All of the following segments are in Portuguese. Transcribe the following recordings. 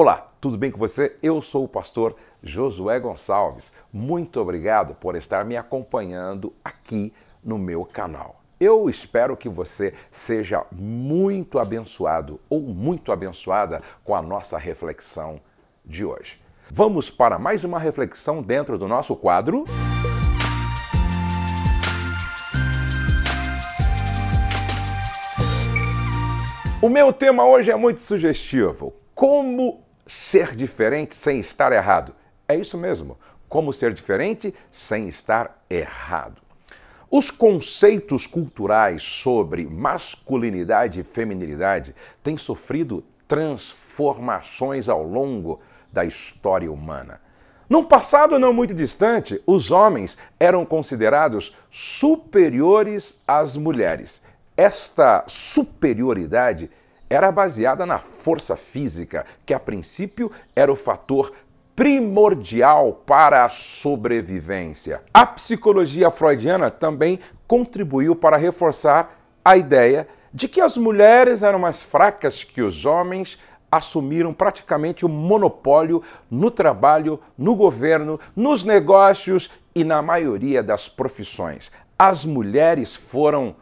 Olá, tudo bem com você? Eu sou o pastor Josué Gonçalves. Muito obrigado por estar me acompanhando aqui no meu canal. Eu espero que você seja muito abençoado ou muito abençoada com a nossa reflexão de hoje. Vamos para mais uma reflexão dentro do nosso quadro. O meu tema hoje é muito sugestivo. Como ser diferente sem estar errado. É isso mesmo. Como ser diferente sem estar errado. Os conceitos culturais sobre masculinidade e feminilidade têm sofrido transformações ao longo da história humana. Num passado não muito distante, os homens eram considerados superiores às mulheres. Esta superioridade era baseada na força física, que a princípio era o fator primordial para a sobrevivência. A psicologia freudiana também contribuiu para reforçar a ideia de que as mulheres eram mais fracas que os homens, assumiram praticamente o monopólio no trabalho, no governo, nos negócios e na maioria das profissões. As mulheres foram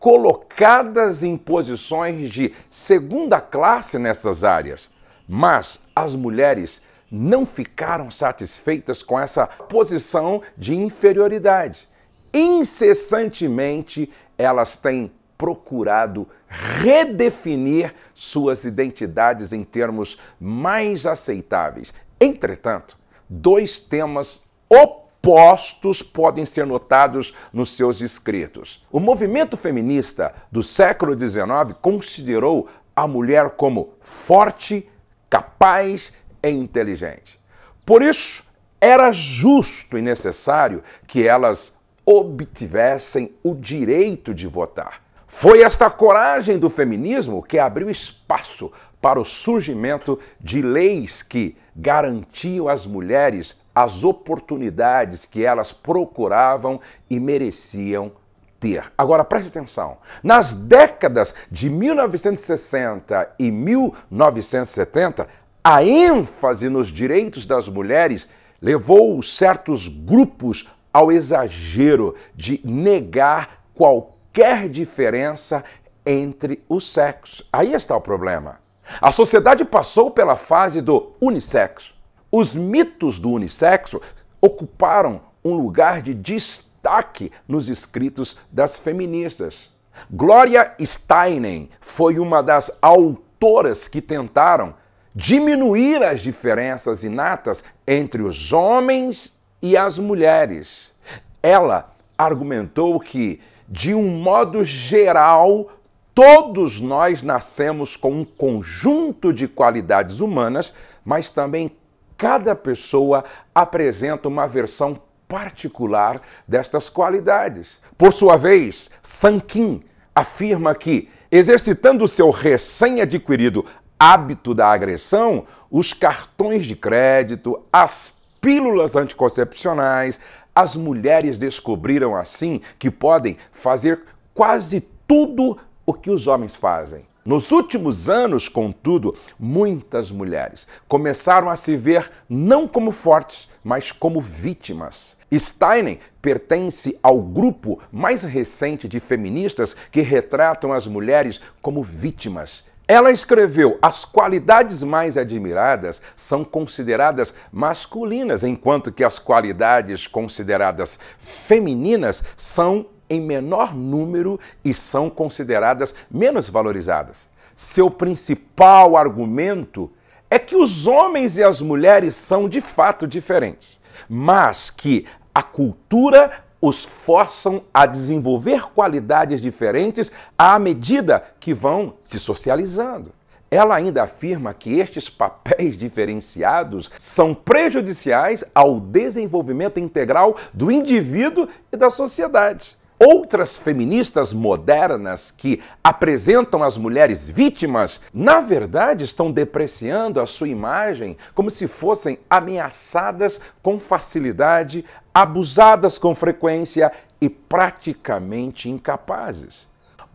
colocadas em posições de segunda classe nessas áreas. Mas as mulheres não ficaram satisfeitas com essa posição de inferioridade. Incessantemente, elas têm procurado redefinir suas identidades em termos mais aceitáveis. Entretanto, dois temas opostos Postos podem ser notados nos seus escritos. O movimento feminista do século XIX considerou a mulher como forte, capaz e inteligente. Por isso, era justo e necessário que elas obtivessem o direito de votar. Foi esta coragem do feminismo que abriu espaço para o surgimento de leis que garantiam às mulheres as oportunidades que elas procuravam e mereciam ter. Agora preste atenção. Nas décadas de 1960 e 1970, a ênfase nos direitos das mulheres levou certos grupos ao exagero de negar qualquer diferença entre os sexos. Aí está o problema. A sociedade passou pela fase do unissexo. Os mitos do unissexo ocuparam um lugar de destaque nos escritos das feministas. Gloria Steinem foi uma das autoras que tentaram diminuir as diferenças inatas entre os homens e as mulheres. Ela argumentou que, de um modo geral, todos nós nascemos com um conjunto de qualidades humanas, mas também Cada pessoa apresenta uma versão particular destas qualidades. Por sua vez, Sankin afirma que, exercitando seu recém-adquirido hábito da agressão, os cartões de crédito, as pílulas anticoncepcionais, as mulheres descobriram assim que podem fazer quase tudo o que os homens fazem. Nos últimos anos, contudo, muitas mulheres começaram a se ver não como fortes, mas como vítimas. Steinem pertence ao grupo mais recente de feministas que retratam as mulheres como vítimas. Ela escreveu: as qualidades mais admiradas são consideradas masculinas, enquanto que as qualidades consideradas femininas são em menor número e são consideradas menos valorizadas. Seu principal argumento é que os homens e as mulheres são de fato diferentes, mas que a cultura os forçam a desenvolver qualidades diferentes à medida que vão se socializando. Ela ainda afirma que estes papéis diferenciados são prejudiciais ao desenvolvimento integral do indivíduo e da sociedade outras feministas modernas que apresentam as mulheres vítimas, na verdade estão depreciando a sua imagem como se fossem ameaçadas com facilidade, abusadas com frequência e praticamente incapazes.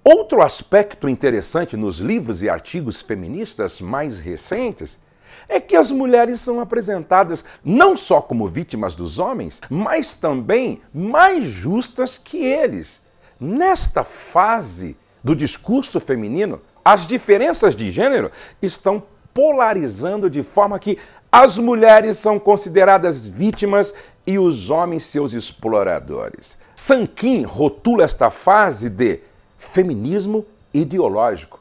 Outro aspecto interessante nos livros e artigos feministas mais recentes é que as mulheres são apresentadas não só como vítimas dos homens, mas também mais justas que eles. Nesta fase do discurso feminino, as diferenças de gênero estão polarizando de forma que as mulheres são consideradas vítimas e os homens seus exploradores. Sankin rotula esta fase de feminismo ideológico.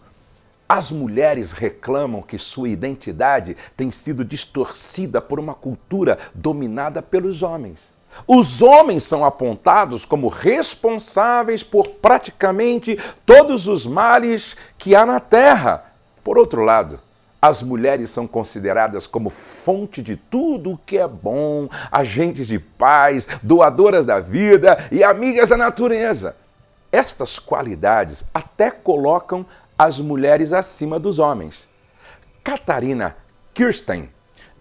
As mulheres reclamam que sua identidade tem sido distorcida por uma cultura dominada pelos homens. Os homens são apontados como responsáveis por praticamente todos os males que há na Terra. Por outro lado, as mulheres são consideradas como fonte de tudo o que é bom, agentes de paz, doadoras da vida e amigas da natureza. Estas qualidades até colocam as mulheres acima dos homens. Catarina Kirsten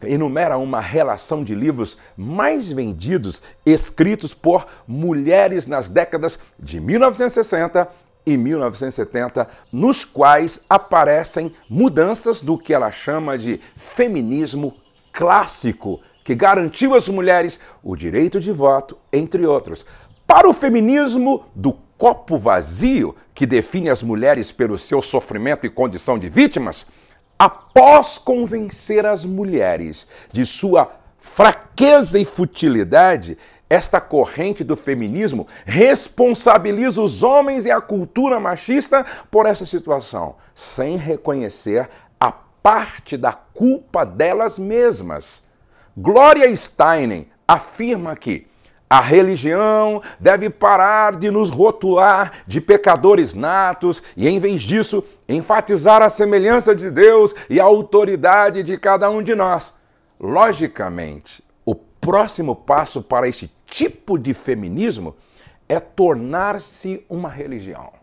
enumera uma relação de livros mais vendidos escritos por mulheres nas décadas de 1960 e 1970, nos quais aparecem mudanças do que ela chama de feminismo clássico, que garantiu às mulheres o direito de voto, entre outros, para o feminismo do copo vazio que define as mulheres pelo seu sofrimento e condição de vítimas, após convencer as mulheres de sua fraqueza e futilidade, esta corrente do feminismo responsabiliza os homens e a cultura machista por essa situação, sem reconhecer a parte da culpa delas mesmas. Gloria Steinem afirma que a religião deve parar de nos rotular de pecadores natos e, em vez disso, enfatizar a semelhança de Deus e a autoridade de cada um de nós. Logicamente, o próximo passo para este tipo de feminismo é tornar-se uma religião.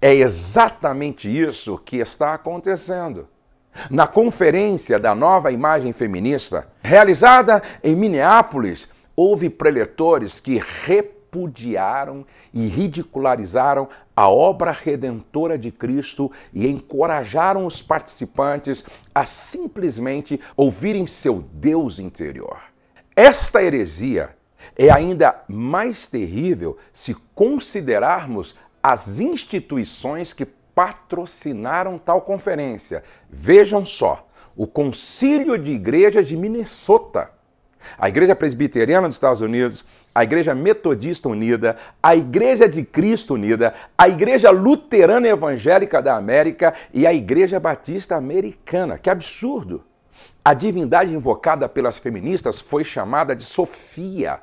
É exatamente isso que está acontecendo. Na conferência da nova imagem feminista, realizada em Minneapolis, houve preletores que repudiaram e ridicularizaram a obra redentora de Cristo e encorajaram os participantes a simplesmente ouvirem seu Deus interior. Esta heresia é ainda mais terrível se considerarmos as instituições que patrocinaram tal conferência. Vejam só, o Concílio de Igreja de Minnesota, a Igreja Presbiteriana dos Estados Unidos, a Igreja Metodista Unida, a Igreja de Cristo Unida, a Igreja Luterana Evangélica da América e a Igreja Batista Americana. Que absurdo! A divindade invocada pelas feministas foi chamada de Sofia.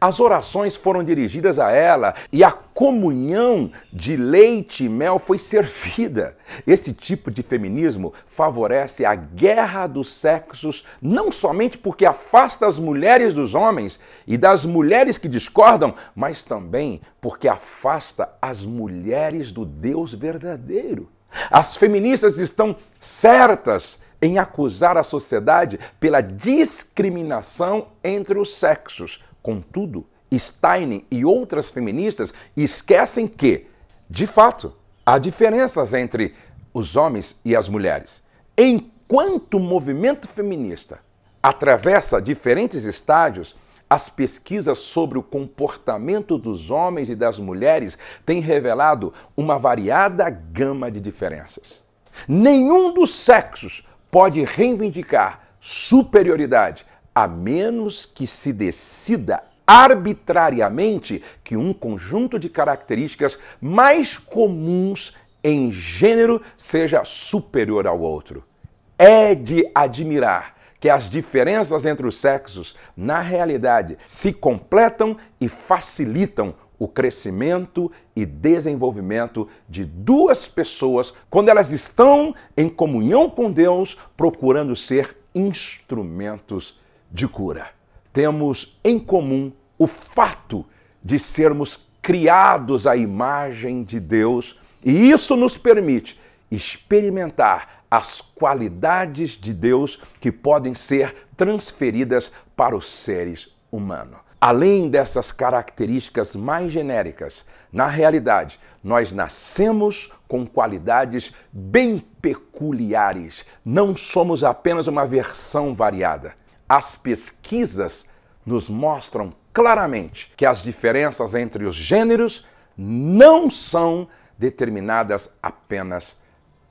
As orações foram dirigidas a ela e a comunhão de leite e mel foi servida. Esse tipo de feminismo favorece a guerra dos sexos, não somente porque afasta as mulheres dos homens e das mulheres que discordam, mas também porque afasta as mulheres do Deus verdadeiro. As feministas estão certas em acusar a sociedade pela discriminação entre os sexos Contudo, Steinem e outras feministas esquecem que, de fato, há diferenças entre os homens e as mulheres. Enquanto o movimento feminista atravessa diferentes estágios, as pesquisas sobre o comportamento dos homens e das mulheres têm revelado uma variada gama de diferenças. Nenhum dos sexos pode reivindicar superioridade a menos que se decida arbitrariamente que um conjunto de características mais comuns em gênero seja superior ao outro. É de admirar que as diferenças entre os sexos, na realidade, se completam e facilitam o crescimento e desenvolvimento de duas pessoas quando elas estão em comunhão com Deus, procurando ser instrumentos de cura. Temos em comum o fato de sermos criados à imagem de Deus e isso nos permite experimentar as qualidades de Deus que podem ser transferidas para os seres humanos. Além dessas características mais genéricas, na realidade, nós nascemos com qualidades bem peculiares. Não somos apenas uma versão variada. As pesquisas nos mostram claramente que as diferenças entre os gêneros não são determinadas apenas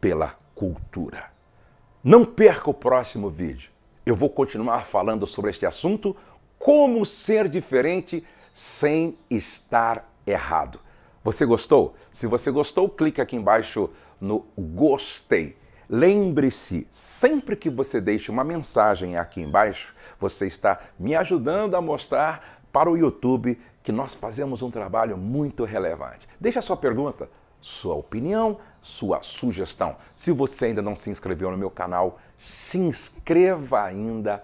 pela cultura. Não perca o próximo vídeo. Eu vou continuar falando sobre este assunto, como ser diferente sem estar errado. Você gostou? Se você gostou, clique aqui embaixo no gostei. Lembre-se, sempre que você deixa uma mensagem aqui embaixo, você está me ajudando a mostrar para o YouTube que nós fazemos um trabalho muito relevante. Deixa sua pergunta, sua opinião, sua sugestão. Se você ainda não se inscreveu no meu canal, se inscreva ainda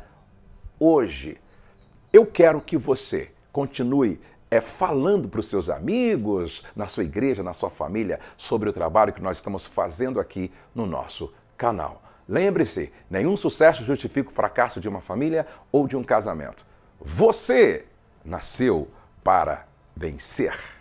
hoje. Eu quero que você continue é falando para os seus amigos, na sua igreja, na sua família, sobre o trabalho que nós estamos fazendo aqui no nosso canal. Lembre-se, nenhum sucesso justifica o fracasso de uma família ou de um casamento. Você nasceu para vencer.